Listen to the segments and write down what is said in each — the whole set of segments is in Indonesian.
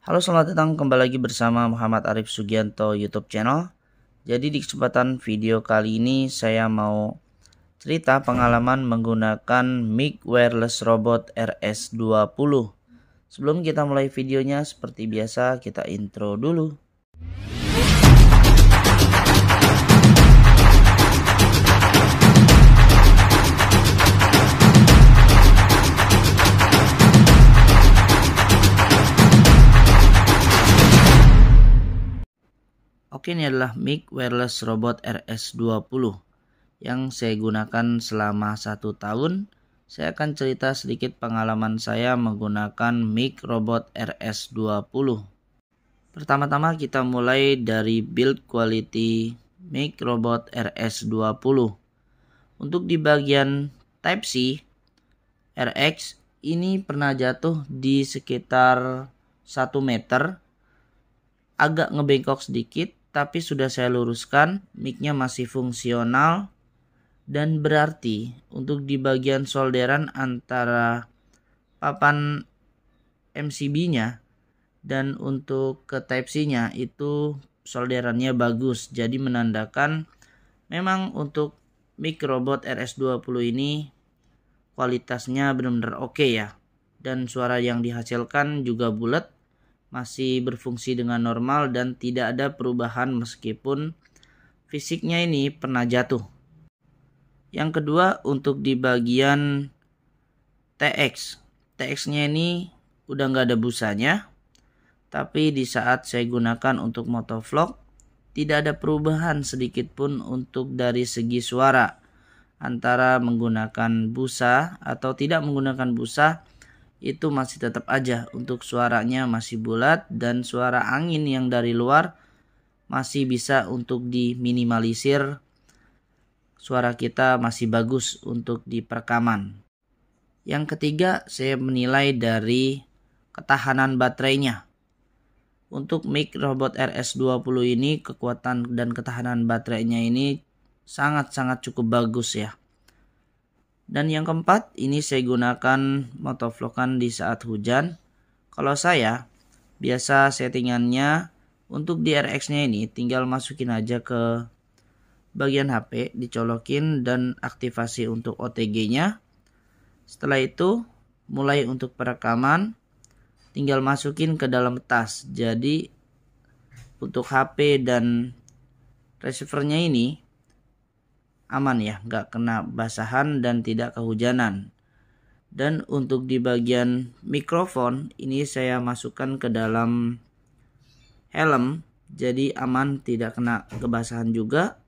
Halo selamat datang kembali lagi bersama Muhammad Arif Sugianto YouTube channel. Jadi di kesempatan video kali ini saya mau cerita pengalaman menggunakan mic wireless robot RS20. Sebelum kita mulai videonya seperti biasa kita intro dulu. Oke ini adalah mic wireless robot RS20 yang saya gunakan selama satu tahun. Saya akan cerita sedikit pengalaman saya menggunakan mic robot RS20. Pertama-tama kita mulai dari build quality mic robot RS20. Untuk di bagian Type-C RX ini pernah jatuh di sekitar 1 meter agak ngebengkok sedikit tapi sudah saya luruskan, micnya masih fungsional dan berarti untuk di bagian solderan antara papan MCB-nya dan untuk ke Type-C-nya itu solderannya bagus. Jadi menandakan memang untuk mic robot RS20 ini kualitasnya benar-benar oke okay ya. Dan suara yang dihasilkan juga bulat masih berfungsi dengan normal dan tidak ada perubahan meskipun fisiknya ini pernah jatuh. Yang kedua untuk di bagian TX. TX-nya ini udah nggak ada busanya. Tapi di saat saya gunakan untuk motovlog tidak ada perubahan sedikit pun untuk dari segi suara antara menggunakan busa atau tidak menggunakan busa itu masih tetap aja untuk suaranya masih bulat dan suara angin yang dari luar masih bisa untuk diminimalisir suara kita masih bagus untuk di perekaman. Yang ketiga, saya menilai dari ketahanan baterainya. Untuk mic robot RS20 ini kekuatan dan ketahanan baterainya ini sangat-sangat cukup bagus ya. Dan yang keempat, ini saya gunakan motovlogan di saat hujan. Kalau saya, biasa settingannya untuk drx nya ini tinggal masukin aja ke bagian HP, dicolokin dan aktivasi untuk OTG-nya. Setelah itu, mulai untuk perekaman, tinggal masukin ke dalam tas. Jadi, untuk HP dan receiver-nya ini aman ya, nggak kena basahan dan tidak kehujanan. Dan untuk di bagian mikrofon ini saya masukkan ke dalam helm jadi aman tidak kena kebasahan juga.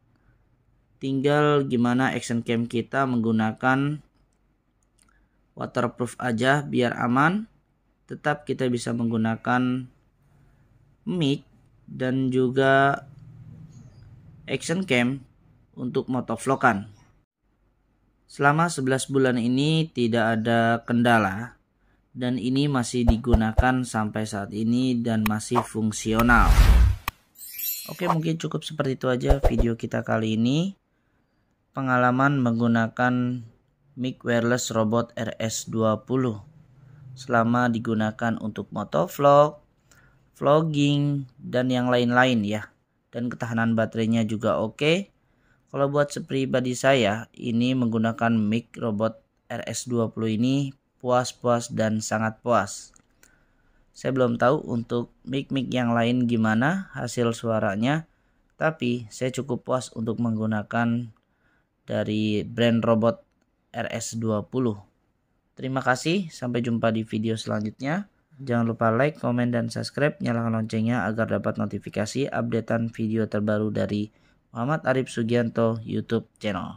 Tinggal gimana action cam kita menggunakan waterproof aja biar aman. Tetap kita bisa menggunakan mic dan juga action cam untuk motovlogan. Selama 11 bulan ini tidak ada kendala dan ini masih digunakan sampai saat ini dan masih fungsional. Oke mungkin cukup seperti itu aja video kita kali ini. Pengalaman menggunakan mic wireless robot RS20 selama digunakan untuk motovlog, vlogging, dan yang lain-lain ya. Dan ketahanan baterainya juga oke. Okay kalau buat pribadi saya, ini menggunakan mic robot RS20 ini puas-puas dan sangat puas. Saya belum tahu untuk mic-mic yang lain gimana hasil suaranya, tapi saya cukup puas untuk menggunakan dari brand robot RS20. Terima kasih, sampai jumpa di video selanjutnya. Jangan lupa like, komen, dan subscribe. Nyalakan loncengnya agar dapat notifikasi updatean video terbaru dari Muhammad Arif Sugianto YouTube channel.